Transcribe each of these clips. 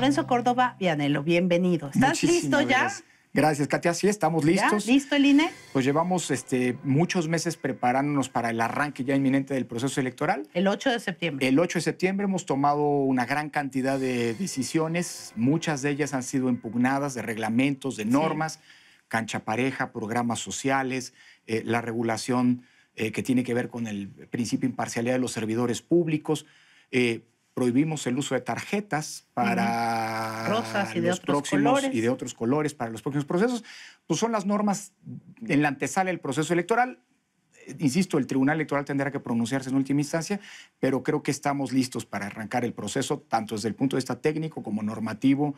Lorenzo Córdoba Vianelo, bienvenido. ¿Estás listo ya? Gracias, Katia. Sí, estamos listos. ¿Listo el INE? Pues llevamos este, muchos meses preparándonos para el arranque ya inminente del proceso electoral. El 8 de septiembre. El 8 de septiembre hemos tomado una gran cantidad de decisiones. Muchas de ellas han sido impugnadas de reglamentos, de normas, cancha pareja, programas sociales, eh, la regulación eh, que tiene que ver con el principio de imparcialidad de los servidores públicos. Eh, prohibimos el uso de tarjetas para Rosas y los de otros próximos colores. y de otros colores para los próximos procesos, pues son las normas en la antesala del proceso electoral. Eh, insisto, el Tribunal Electoral tendrá que pronunciarse en última instancia, pero creo que estamos listos para arrancar el proceso, tanto desde el punto de vista técnico como normativo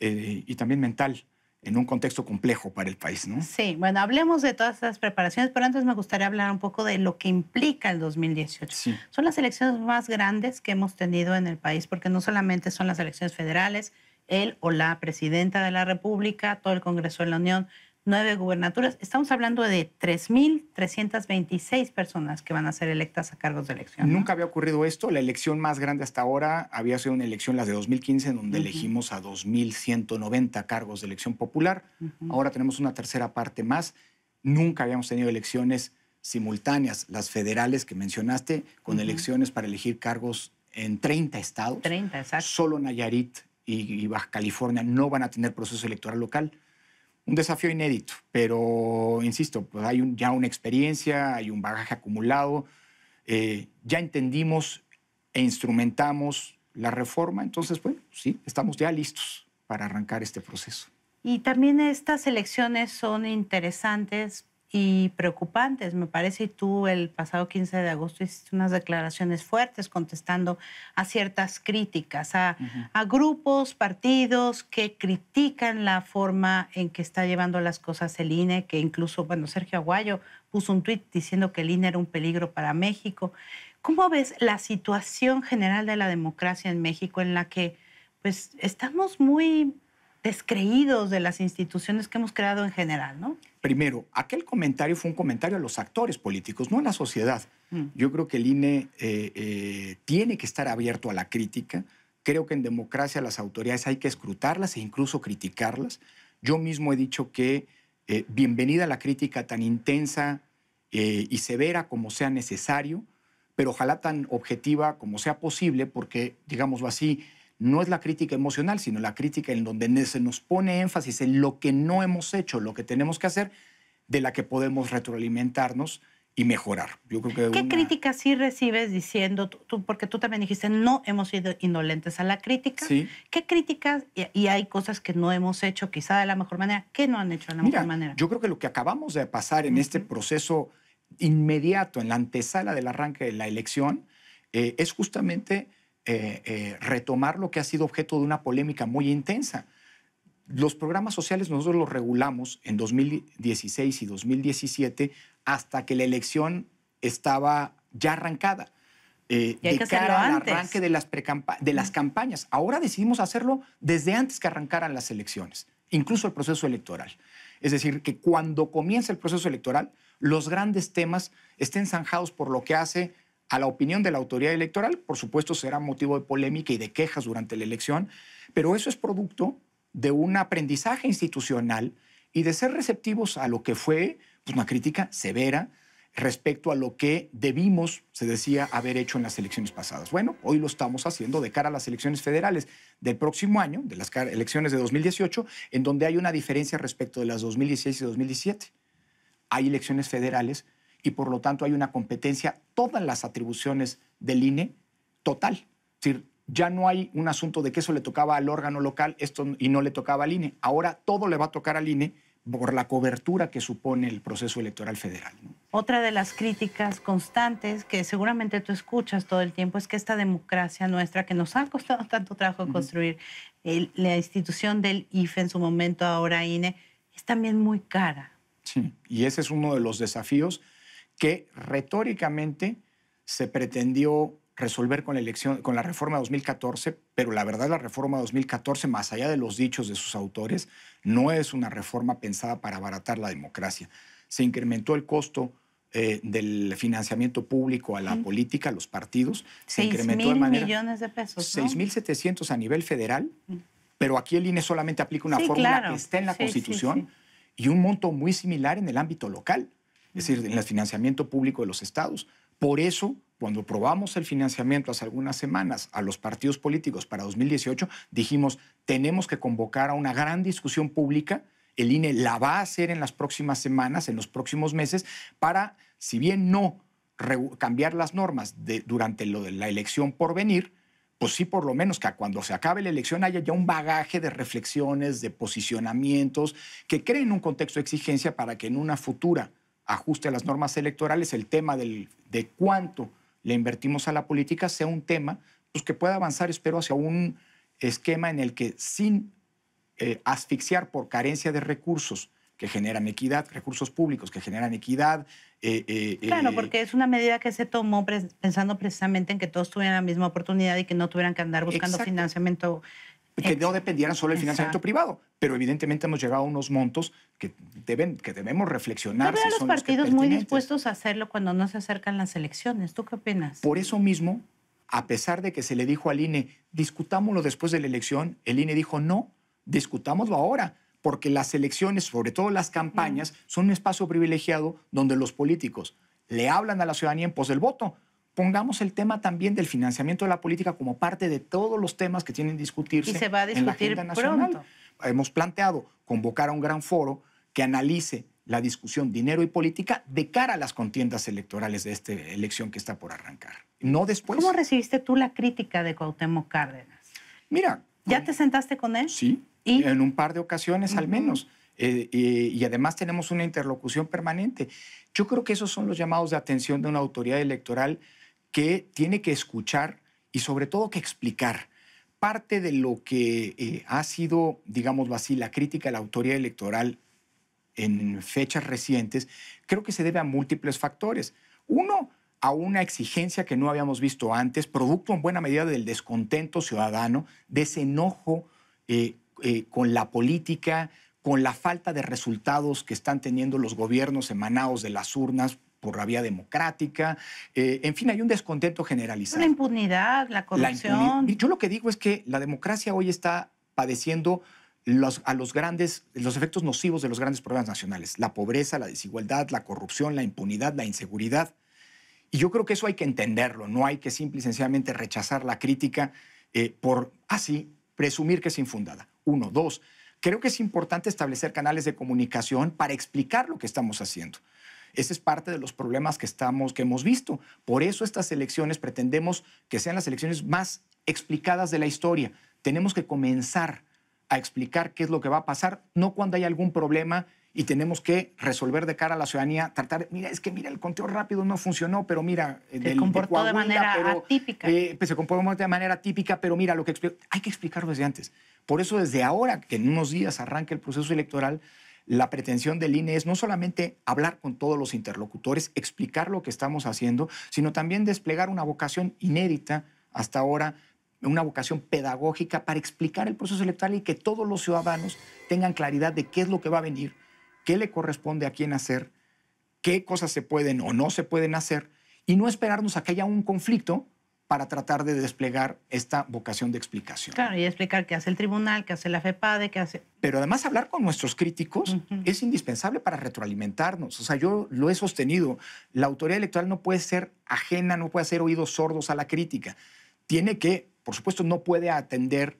eh, y también mental en un contexto complejo para el país, ¿no? Sí, bueno, hablemos de todas estas preparaciones, pero antes me gustaría hablar un poco de lo que implica el 2018. Son las elecciones más grandes que hemos tenido en el país, porque no solamente son las elecciones federales, él o la presidenta de la República, todo el Congreso de la Unión, nueve gubernaturas. Estamos hablando de 3.326 personas que van a ser electas a cargos de elección. Nunca había ocurrido esto. La elección más grande hasta ahora había sido una elección, las de 2015, en donde elegimos a 2.190 cargos de elección popular. Ahora tenemos una tercera parte más. Nunca habíamos tenido elecciones simultáneas, las federales que mencionaste, con elecciones para elegir cargos en 30 estados. 30, exacto. Solo Nayarit y Baja California no van a tener proceso electoral local un desafío inédito, pero insisto, pues hay un, ya una experiencia, hay un bagaje acumulado, eh, ya entendimos e instrumentamos la reforma, entonces, bueno, sí, estamos ya listos para arrancar este proceso. Y también estas elecciones son interesantes y preocupantes, me parece. Y tú el pasado 15 de agosto hiciste unas declaraciones fuertes contestando a ciertas críticas, a, grupos, partidos que critican la forma en que está llevando las cosas el INE, que incluso, bueno, Sergio Aguayo puso un tuit diciendo que el INE era un peligro para México. ¿Cómo ves la situación general de la democracia en México en la que pues estamos muy descreídos de las instituciones que hemos creado en general, ¿no? Primero, aquel comentario fue un comentario a los actores políticos, no a la sociedad. Mm. Yo creo que el INE eh, eh, tiene que estar abierto a la crítica. Creo que en democracia las autoridades hay que escrutarlas e incluso criticarlas. Yo mismo he dicho que eh, bienvenida la crítica tan intensa y severa como sea necesario, pero ojalá tan objetiva como sea posible, porque, digámoslo así, no es la crítica emocional, sino la crítica en donde se nos pone énfasis en lo que no hemos hecho, lo que tenemos que hacer, de la que podemos retroalimentarnos y mejorar. Yo creo que ¿Qué críticas sí recibes diciendo, tú, porque tú también dijiste, no hemos sido indolentes a la crítica? Sí. ¿Qué críticas, y, hay cosas que no hemos hecho quizá de la mejor manera, qué no han hecho de la mejor manera? Yo creo que lo que acabamos de pasar en este proceso inmediato, en la antesala del arranque de la elección, eh, es justamente eh, eh, retomar lo que ha sido objeto de una polémica muy intensa. Los programas sociales nosotros los regulamos en 2016 y 2017 hasta que la elección estaba ya arrancada. Eh, de cara al arranque de las, de las mm. campañas. Ahora decidimos hacerlo desde antes que arrancaran las elecciones, incluso el proceso electoral. Es decir, que cuando comienza el proceso electoral, los grandes temas estén zanjados por lo que hace a la opinión de la autoridad electoral. Por supuesto, será motivo de polémica y de quejas durante la elección, pero eso es producto de un aprendizaje institucional y de ser receptivos a lo que fue pues, una crítica severa respecto a lo que debimos, se decía, haber hecho en las elecciones pasadas. Bueno, hoy lo estamos haciendo de cara a las elecciones federales del próximo año, de las elecciones de 2018, en donde hay una diferencia respecto de las 2016 y 2017. Hay elecciones federales y por lo tanto hay una competencia, todas las atribuciones del INE, total. Es decir, ya no hay un asunto de que eso le tocaba al órgano local esto, y no le tocaba al INE. Ahora todo le va a tocar al INE por la cobertura que supone el proceso electoral federal. Otra de las críticas constantes que seguramente tú escuchas todo el tiempo es que esta democracia nuestra, que nos ha costado tanto trabajo construir, la institución del IFE en su momento, ahora INE, es también muy cara. Sí, y ese es uno de los desafíos que retóricamente se pretendió resolver con la, elección, con la reforma 2014, pero la verdad la reforma 2014, más allá de los dichos de sus autores, no es una reforma pensada para abaratar la democracia. Se incrementó el costo eh, del financiamiento público a la política, a los partidos. Se incrementó de manera... millones de pesos. 6.700 a nivel federal, pero aquí el INE solamente aplica una fórmula que está en la Constitución y un monto muy similar en el ámbito local es decir, en el financiamiento público de los estados. Por eso, cuando probamos el financiamiento hace algunas semanas a los partidos políticos para 2018, dijimos, tenemos que convocar a una gran discusión pública el INE la va a hacer en las próximas semanas, en los próximos meses, para, si bien no cambiar las normas durante la elección por venir, pues sí, por lo menos que cuando se acabe la elección haya ya un bagaje de reflexiones, de posicionamientos, que creen un contexto de exigencia para que en una futura ajuste a las normas electorales, el tema del, de cuánto le invertimos a la política sea un tema pues, que pueda avanzar, espero, hacia un esquema en el que sin eh, asfixiar por carencia de recursos que generan equidad, recursos públicos que generan equidad. Eh, eh, claro, porque es una medida que se tomó pensando precisamente en que todos tuvieran la misma oportunidad y que no tuvieran que andar buscando financiamiento que no dependieran solo del financiamiento privado. Pero evidentemente hemos llegado a unos montos que, deben, que debemos reflexionar. Pero si los partidos muy dispuestos a hacerlo cuando no se acercan las elecciones. ¿Tú qué opinas? Por eso mismo, a pesar de que se le dijo al INE, discutámoslo después de la elección, el INE dijo, no, discutámoslo ahora porque las elecciones, sobre todo las campañas, mm. son un espacio privilegiado donde los políticos le hablan a la ciudadanía en pos del voto, pongamos el tema también del financiamiento de la política como parte de todos los temas que tienen que discutirse y se va a discutir en la agenda nacional. Pronto. Hemos planteado convocar a un gran foro que analice la discusión dinero y política de cara a las contiendas electorales de esta elección que está por arrancar, no después. ¿Cómo recibiste tú la crítica de Cuauhtémoc Cárdenas? Mira, ¿ya te sentaste con él? Sí, en un par de ocasiones al menos. Eh, y además tenemos una interlocución permanente. Yo creo que esos son los llamados de atención de una autoridad electoral que tiene que escuchar y sobre todo que explicar parte de lo que eh, ha sido, digamos así, la crítica a la autoridad electoral en fechas recientes, creo que se debe a múltiples factores. Uno, a una exigencia que no habíamos visto antes, producto en buena medida del descontento ciudadano, de ese enojo eh, eh, con la política, con la falta de resultados que están teniendo los gobiernos emanados de las urnas por la vía democrática. Eh, en fin, hay un descontento generalizado. La impunidad, la corrupción. Yo lo que digo es que la democracia hoy está padeciendo los, a los grandes, los efectos nocivos de los grandes problemas nacionales, la pobreza, la desigualdad, la corrupción, la impunidad, la inseguridad. Y yo creo que eso hay que entenderlo, no hay que simple y sencillamente rechazar la crítica eh, por así ah, presumir que es infundada. Uno, dos, creo que es importante establecer canales de comunicación para explicar lo que estamos haciendo. Ese es parte de los problemas que, estamos, que hemos visto. Por eso estas elecciones pretendemos que sean las elecciones más explicadas de la historia. Tenemos que comenzar a explicar qué es lo que va a pasar, no cuando hay algún problema y tenemos que resolver de cara a la ciudadanía, tratar, mira, es que mira, el conteo rápido no funcionó, pero mira, se comportó de, manera atípica. Eh, pues, se comportó de manera atípica, pero mira, lo que hay que explicarlo desde antes. Por eso desde ahora, que en unos días arranque el proceso electoral, la pretensión del INE es no solamente hablar con todos los interlocutores, explicar lo que estamos haciendo, sino también desplegar una vocación inédita hasta ahora una vocación pedagógica para explicar el proceso electoral y que todos los ciudadanos tengan claridad de qué es lo que va a venir, qué le corresponde a quién hacer, qué cosas se pueden o no se pueden hacer, y no esperarnos a que haya un conflicto para tratar de desplegar esta vocación de explicación. Claro, y explicar qué hace el tribunal, qué hace la FEPADE, qué hace... Pero además hablar con nuestros críticos es indispensable para retroalimentarnos. O sea, yo lo he sostenido. La autoridad electoral no puede ser ajena, no puede ser oídos sordos a la crítica. Tiene que, por supuesto, no puede atender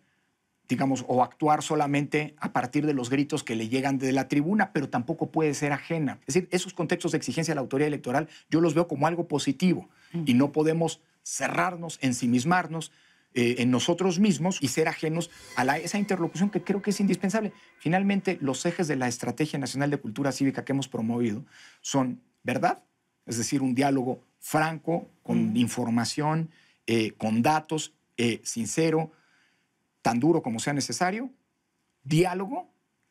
digamos, o actuar solamente a partir de los gritos que le llegan de la tribuna, pero tampoco puede ser ajena. Es decir, esos contextos de exigencia de la autoridad electoral yo los veo como algo positivo y no podemos cerrarnos, ensimismarnos eh, en nosotros mismos y ser ajenos a esa interlocución que creo que es indispensable. Finalmente, los ejes de la Estrategia Nacional de Cultura Cívica que hemos promovido son verdad, es decir, un diálogo franco, con mm. información, eh, con datos, eh, sincero, tan duro como sea necesario, diálogo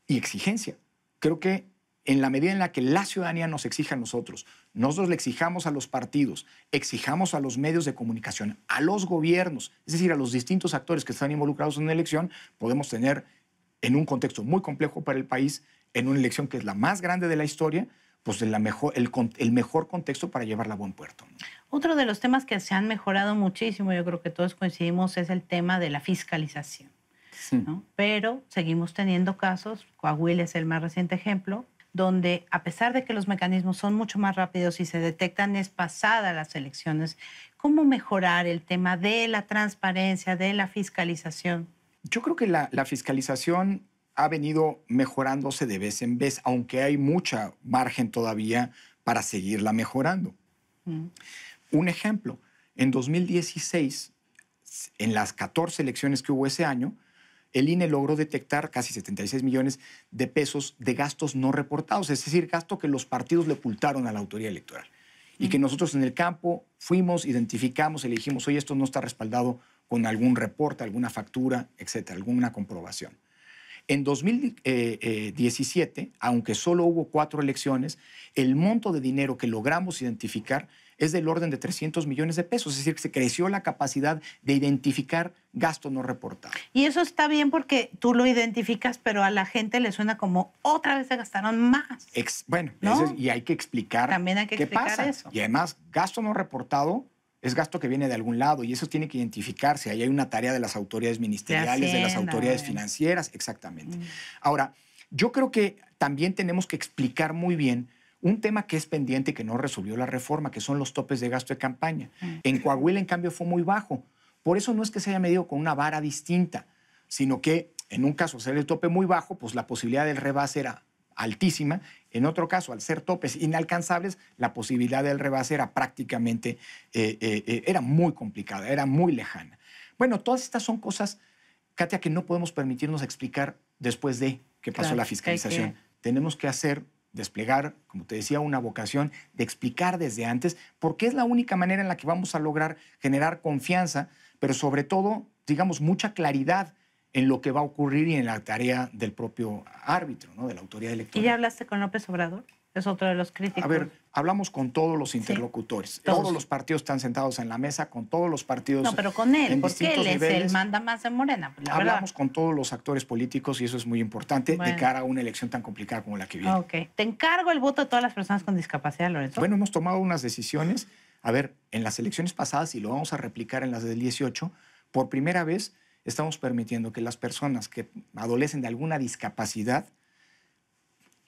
y exigencia. Creo que en la medida en la que la ciudadanía nos exija a nosotros, nosotros le exijamos a los partidos, exijamos a los medios de comunicación, a los gobiernos, es decir, a los distintos actores que están involucrados en la elección, podemos tener en un contexto muy complejo para el país, en una elección que es la más grande de la historia, pues mejor, el, mejor contexto para llevarla a buen puerto. Otro de los temas que se han mejorado muchísimo, yo creo que todos coincidimos, es el tema de la fiscalización. ¿no? Pero seguimos teniendo casos, Coahuila es el más reciente ejemplo, donde a pesar de que los mecanismos son mucho más rápidos y se detectan es pasada las elecciones. ¿Cómo mejorar el tema de la transparencia, de la fiscalización? Yo creo que la, fiscalización ha venido mejorándose de vez en vez, aunque hay mucha margen todavía para seguirla mejorando. Mm. Un ejemplo, en 2016, en las 14 elecciones que hubo ese año, el INE logró detectar casi 76 millones de pesos de gastos no reportados, es decir, gasto que los partidos le ocultaron a la autoridad electoral. Y que nosotros en el campo fuimos, identificamos, elegimos, hoy esto no está respaldado con algún reporte, alguna factura, etcétera, alguna comprobación. En 2017, eh, eh, aunque solo hubo cuatro elecciones, el monto de dinero que logramos identificar es del orden de 300 millones de pesos, es decir, que se creció la capacidad de identificar gasto no reportado. Y eso está bien porque tú lo identificas, pero a la gente le suena como otra vez se gastaron más. bueno, y hay que explicar También hay que qué explicar pasa. Eso. Y además, gasto no reportado es gasto que viene de algún lado y eso tiene que identificarse. Ahí hay una tarea de las autoridades ministeriales, de, las autoridades eh. financieras, exactamente. Mm. Ahora, yo creo que también tenemos que explicar muy bien un tema que es pendiente y que no resolvió la reforma, que son los topes de gasto de campaña. Mm. En Coahuila, en cambio, fue muy bajo. Por eso no es que se haya medido con una vara distinta, sino que en un caso, ser el tope muy bajo, pues la posibilidad del rebase era altísima. En otro caso, al ser topes inalcanzables, la posibilidad del rebase era prácticamente, eh, eh, eh, era muy complicada, era muy lejana. Bueno, todas estas son cosas, Katia, que no podemos permitirnos explicar después de que pasó la fiscalización. Tenemos que hacer desplegar, como te decía, una vocación de explicar desde antes, porque es la única manera en la que vamos a lograr generar confianza, pero sobre todo, digamos, mucha claridad en lo que va a ocurrir y en la tarea del propio árbitro, ¿no? de la autoridad electoral. ¿Y ya hablaste con López Obrador? Es otro de los críticos. A ver, hablamos con todos los interlocutores. todos. los partidos están sentados en la mesa, con todos los partidos. No, pero con él, porque él es el manda más de Morena. Pues, hablamos con todos los actores políticos y eso es muy importante de cara a una elección tan complicada como la que viene. Ok. Te encargo el voto de todas las personas con discapacidad, Lorenzo. Bueno, hemos tomado unas decisiones. A ver, en las elecciones pasadas, y lo vamos a replicar en las del 18, por primera vez estamos permitiendo que las personas que adolecen de alguna discapacidad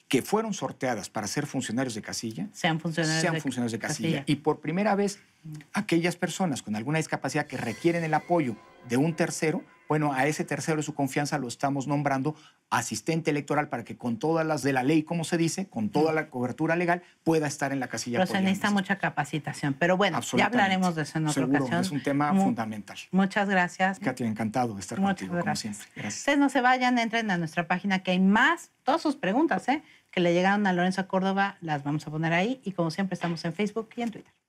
que fueron sorteadas para ser funcionarios de casilla sean funcionarios, de, casilla. Y por primera vez, mm. aquellas personas con alguna discapacidad que requieren el apoyo de un tercero bueno, a ese tercero de su confianza lo estamos nombrando asistente electoral para que con todas las de la ley, como se dice, con toda la cobertura legal, pueda estar en la casilla. Pero se necesita mucha capacitación. Pero bueno, ya hablaremos de eso en otra Seguro, Es un tema fundamental. Muchas gracias. Katy, encantado de estar contigo, como siempre. Gracias. Ustedes no se vayan, entren a nuestra página que hay más, todas sus preguntas ¿eh? que le llegaron a Lorenzo Córdoba, las vamos a poner ahí. Y como siempre, estamos en Facebook y en Twitter.